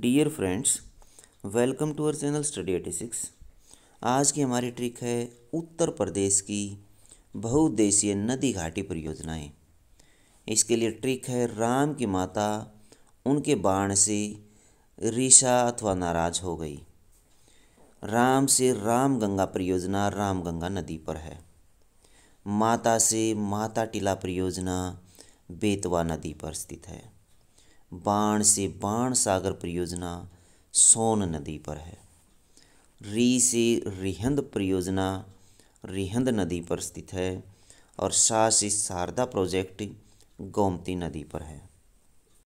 dear friends welcome to our channel study eighty six आज की हमारी ट्रिक है उत्तर प्रदेश की बहुउद्देशीय नदी घाटी परियोजनाएं इसके लिए ट्रिक है राम की माता उनके बाण से रीशा अथवा नाराज हो गई राम से राम गंगा परियोजना राम गंगा नदी पर है माता से माता टीला परियोजना बेतवा नदी पर स्थित है बाण से बाण सागर परियोजना सोन नदी पर है री से रिहंद परियोजना रिहंद नदी पर स्थित है और शाह से शारदा प्रोजेक्ट गोमती नदी पर है